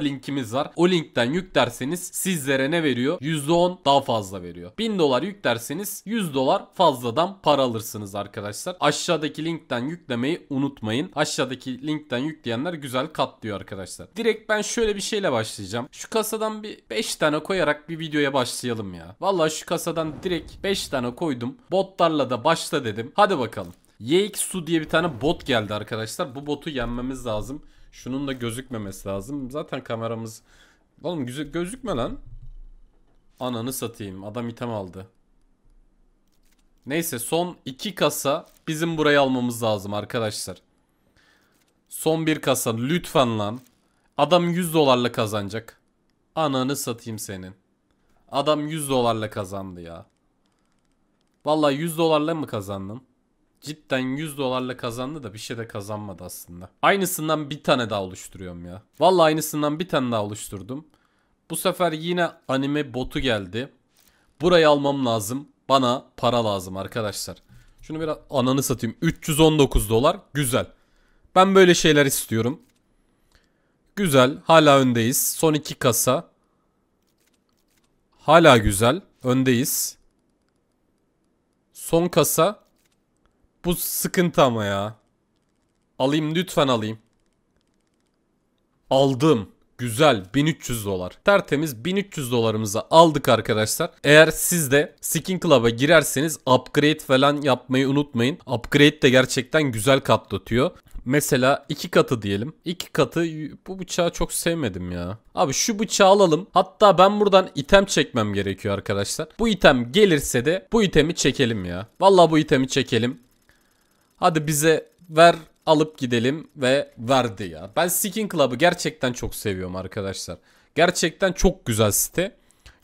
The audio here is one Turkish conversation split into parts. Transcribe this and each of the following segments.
linkimiz var. O linkten yüklerseniz sizlere ne veriyor? %10 daha fazla veriyor. 1000 dolar yüklerseniz 100 dolar fazladan para alırsınız arkadaşlar. Aşağıdaki linkten yüklemeyi unutmayın. Aşağıdaki linkten yükleyenler güzel katlıyor arkadaşlar. Direkt ben şöyle bir şeyle başlayacağım. Şu kasadan bir 5 tane koyarak bir videoya başlayalım ya. Valla şu kasadan direkt 5 tane koydum. Botlarla da başla dedim. Hadi bakalım. YX Su diye bir tane bot geldi arkadaşlar. Bu botu yenmemiz lazım. Şunun da gözükmemesi lazım. Zaten kameramız... Oğlum gözü gözükme lan. Ananı satayım. Adam item aldı. Neyse son iki kasa bizim burayı almamız lazım arkadaşlar. Son bir kasa lütfen lan. Adam 100 dolarla kazanacak. Ananı satayım senin. Adam 100 dolarla kazandı ya. Vallahi 100 dolarla mı kazandın? cidden 100 dolarla kazandı da bir şey de kazanmadı aslında. Aynısından bir tane daha oluşturuyorum ya. Vallahi aynısından bir tane daha oluşturdum. Bu sefer yine anime botu geldi. Burayı almam lazım. Bana para lazım arkadaşlar. Şunu biraz ananı satayım. 319 dolar. Güzel. Ben böyle şeyler istiyorum. Güzel. Hala öndeyiz. Son iki kasa. Hala güzel. Öndeyiz. Son kasa. Bu sıkıntı ama ya. Alayım lütfen alayım. Aldım. Güzel 1300 dolar. Tertemiz 1300 dolarımızı aldık arkadaşlar. Eğer siz de Skin Club'a girerseniz upgrade falan yapmayı unutmayın. Upgrade de gerçekten güzel katlatıyor. Mesela iki katı diyelim. İki katı bu bıçağı çok sevmedim ya. Abi şu bıçağı alalım. Hatta ben buradan item çekmem gerekiyor arkadaşlar. Bu item gelirse de bu itemi çekelim ya. Valla bu itemi çekelim. Hadi bize ver alıp gidelim ve verdi ya. Ben Seeking Club'ı gerçekten çok seviyorum arkadaşlar. Gerçekten çok güzel site.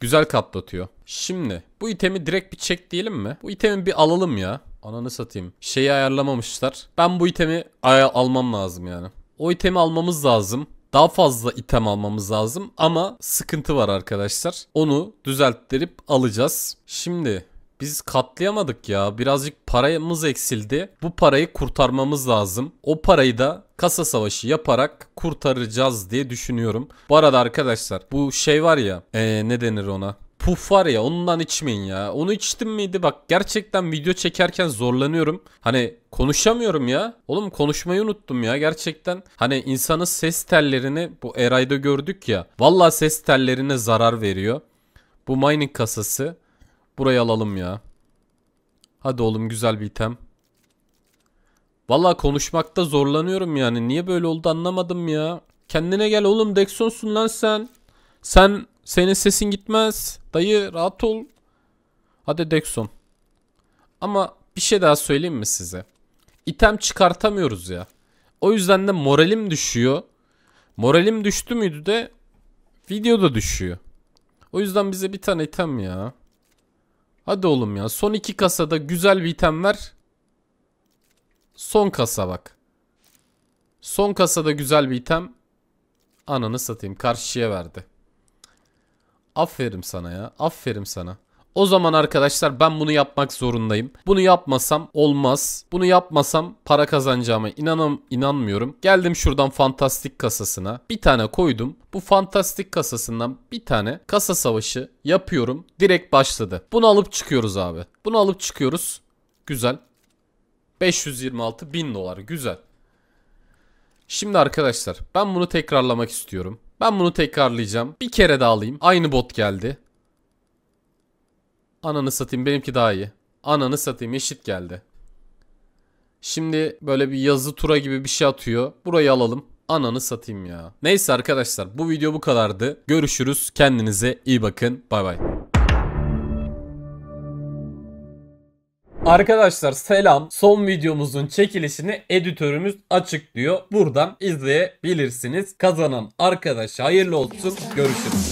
Güzel katlatıyor. Şimdi bu itemi direkt bir çek diyelim mi? Bu itemi bir alalım ya. Ananı satayım. Şeyi ayarlamamışlar. Ben bu itemi almam lazım yani. O itemi almamız lazım. Daha fazla item almamız lazım ama sıkıntı var arkadaşlar. Onu düzelttirip alacağız. Şimdi biz katlayamadık ya. Birazcık paramız eksildi. Bu parayı kurtarmamız lazım. O parayı da kasa savaşı yaparak kurtaracağız diye düşünüyorum. Bu arada arkadaşlar bu şey var ya ee, ne denir ona? puf var ya ondan içmeyin ya. Onu içtim miydi? Bak gerçekten video çekerken zorlanıyorum. Hani konuşamıyorum ya. Oğlum konuşmayı unuttum ya gerçekten. Hani insanın ses tellerini bu Eray'da gördük ya. Valla ses tellerine zarar veriyor. Bu mining kasası. Burayı alalım ya. Hadi oğlum güzel bir item. Valla konuşmakta zorlanıyorum yani. Niye böyle oldu anlamadım ya. Kendine gel oğlum Dexon'sun lan sen. Sen senin sesin gitmez. Dayı rahat ol. Hadi Dexon. Ama bir şey daha söyleyeyim mi size? İtem çıkartamıyoruz ya. O yüzden de moralim düşüyor. Moralim düştü müydü de video da düşüyor. O yüzden bize bir tane item ya. Hadi oğlum ya. Son iki kasada güzel bir item ver. Son kasa bak. Son kasada güzel bir item. Ananı satayım. Karşıya verdi. Aferin sana ya. Aferin sana. O zaman arkadaşlar ben bunu yapmak zorundayım. Bunu yapmasam olmaz. Bunu yapmasam para kazanacağıma inanam inanmıyorum. Geldim şuradan fantastik kasasına. Bir tane koydum. Bu fantastik kasasından bir tane kasa savaşı yapıyorum. Direkt başladı. Bunu alıp çıkıyoruz abi. Bunu alıp çıkıyoruz. Güzel. 526 bin dolar. Güzel. Şimdi arkadaşlar ben bunu tekrarlamak istiyorum. Ben bunu tekrarlayacağım. Bir kere daha alayım. Aynı bot geldi. Ananı satayım benimki daha iyi. Ananı satayım eşit geldi. Şimdi böyle bir yazı tura gibi bir şey atıyor. Burayı alalım. Ananı satayım ya. Neyse arkadaşlar bu video bu kadardı. Görüşürüz. Kendinize iyi bakın. Bay bay. Arkadaşlar selam. Son videomuzun çekilişini editörümüz açıklıyor. Buradan izleyebilirsiniz. Kazanan arkadaş hayırlı olsun. Görüşürüz.